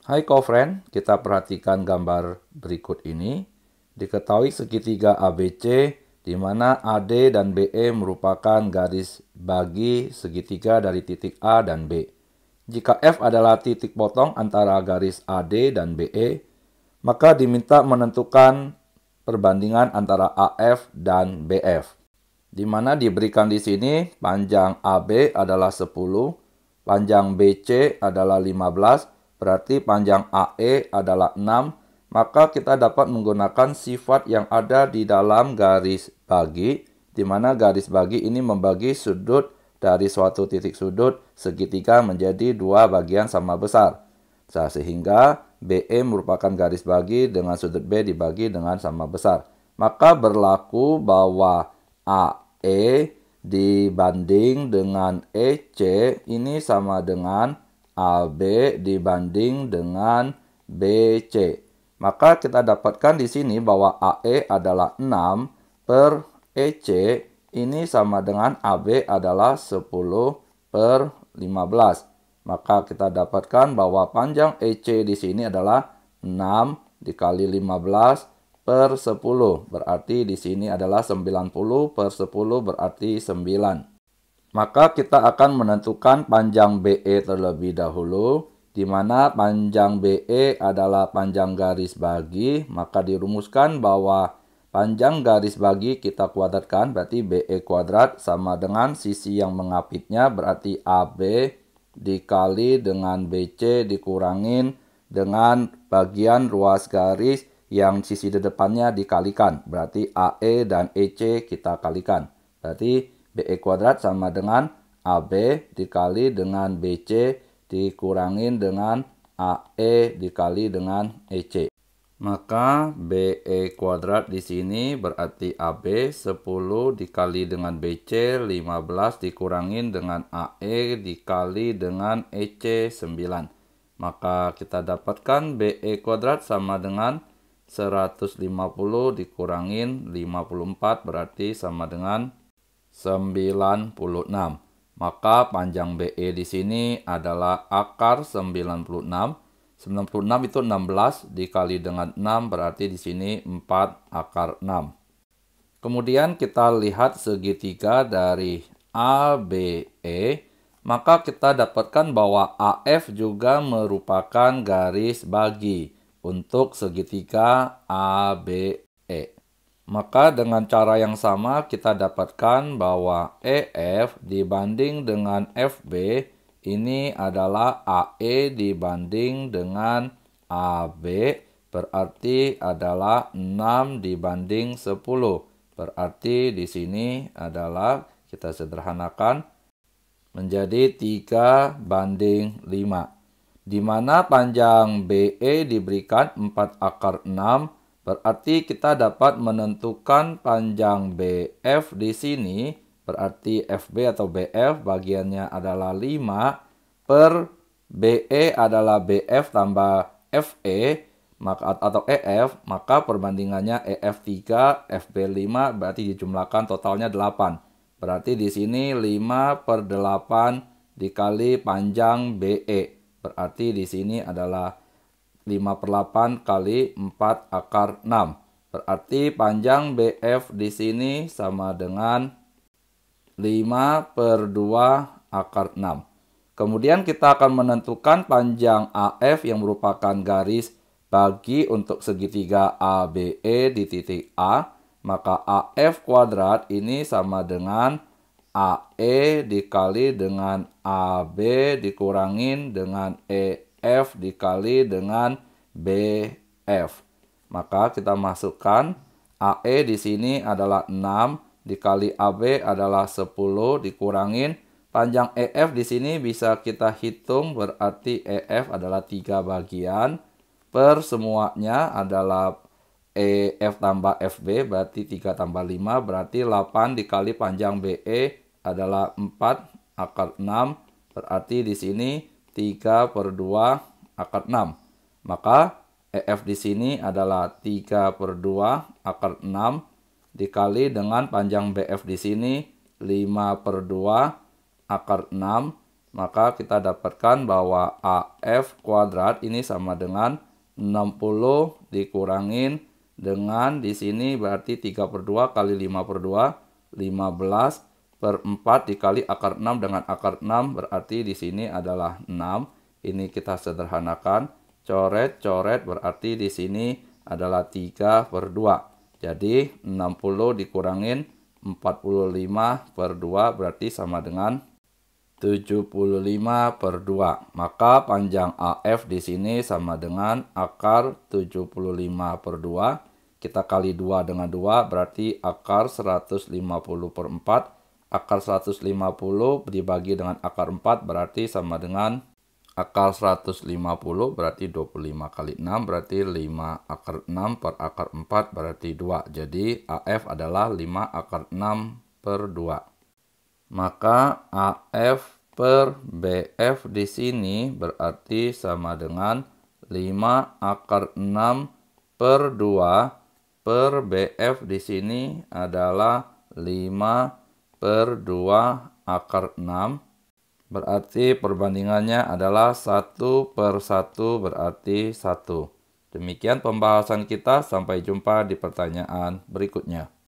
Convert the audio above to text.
Hai friend, kita perhatikan gambar berikut ini. Diketahui segitiga ABC di mana AD dan BE merupakan garis bagi segitiga dari titik A dan B. Jika F adalah titik potong antara garis AD dan BE, maka diminta menentukan perbandingan antara AF dan BF. Di mana diberikan di sini panjang AB adalah 10, panjang BC adalah 15, berarti panjang AE adalah 6, maka kita dapat menggunakan sifat yang ada di dalam garis bagi, di mana garis bagi ini membagi sudut dari suatu titik sudut segitiga menjadi dua bagian sama besar. Nah, sehingga BE merupakan garis bagi dengan sudut B dibagi dengan sama besar. Maka berlaku bahwa AE dibanding dengan EC ini sama dengan AB dibanding dengan BC. Maka kita dapatkan di sini bahwa AE adalah 6 per EC ini sama dengan AB adalah 10 per 15. Maka kita dapatkan bahwa panjang EC di sini adalah 6 dikali 15 per 10. Berarti di sini adalah 90 per 10 berarti 9. Maka kita akan menentukan panjang BE terlebih dahulu, di mana panjang BE adalah panjang garis bagi, maka dirumuskan bahwa panjang garis bagi kita kuadratkan, berarti BE kuadrat sama dengan sisi yang mengapitnya, berarti AB dikali dengan BC dikurangin dengan bagian ruas garis yang sisi di depannya dikalikan, berarti AE dan EC kita kalikan. Berarti BE kuadrat sama dengan AB dikali dengan BC dikurangin dengan AE dikali dengan EC. Maka BE kuadrat di sini berarti AB 10 dikali dengan BC 15 dikurangin dengan AE dikali dengan EC 9. Maka kita dapatkan BE kuadrat sama dengan 150 dikurangin 54 berarti sama dengan 96. Maka panjang BE di sini adalah akar 96. 96 itu 16 dikali dengan 6 berarti di sini 4 akar 6. Kemudian kita lihat segitiga dari ABE, maka kita dapatkan bahwa AF juga merupakan garis bagi untuk segitiga ABE. Maka dengan cara yang sama kita dapatkan bahwa EF dibanding dengan FB ini adalah AE dibanding dengan AB berarti adalah 6 dibanding 10. Berarti di sini adalah kita sederhanakan menjadi 3 banding 5. Di mana panjang BE diberikan 4 akar 6 Berarti kita dapat menentukan panjang BF di sini, berarti FB atau BF bagiannya adalah 5 per BE adalah BF tambah FE maka atau EF, maka perbandingannya EF3 FB5 berarti dijumlahkan totalnya 8. Berarti di sini 5 per 8 dikali panjang BE. Berarti di sini adalah 5 per 8 kali 4 akar 6. Berarti panjang BF di sini sama dengan 5 per 2 akar 6. Kemudian kita akan menentukan panjang AF yang merupakan garis bagi untuk segitiga ABE di titik A. Maka AF kuadrat ini sama dengan AE dikali dengan AB dikurangin dengan E F dikali dengan BF. Maka kita masukkan AE di sini adalah 6 dikali AB adalah 10 dikurangin panjang EF di sini bisa kita hitung berarti EF adalah 3 bagian per semuanya adalah EF tambah FB berarti 3 tambah 5 berarti 8 dikali panjang BE adalah 4 akar 6 berarti di sini 3 per 2 akar 6. Maka EF di sini adalah 3 per 2 akar 6 dikali dengan panjang BF di sini 5 per 2 akar 6. Maka kita dapatkan bahwa AF kuadrat ini sama dengan 60 dikurangin dengan di sini berarti 3 per 2 kali 5 per 2, 15 per 4 dikali akar 6 dengan akar 6 berarti di sini adalah 6. Ini kita sederhanakan. Coret-coret berarti di sini adalah 3 per 2. Jadi 60 dikurangin 45 per 2 berarti sama dengan 75 per 2. Maka panjang AF di sini sama dengan akar 75 per 2. Kita kali 2 dengan 2 berarti akar 150 per 4 akar 150 dibagi dengan akar 4 berarti sama dengan akar 150 berarti 25 kali 6 berarti 5 akar 6 per akar 4 berarti 2. Jadi AF adalah 5 akar 6 per 2. Maka AF per BF di sini berarti sama dengan 5 akar 6 per 2 per BF di sini adalah 5 per 2 akar 6. Berarti perbandingannya adalah 1 per 1 berarti 1. Demikian pembahasan kita, sampai jumpa di pertanyaan berikutnya.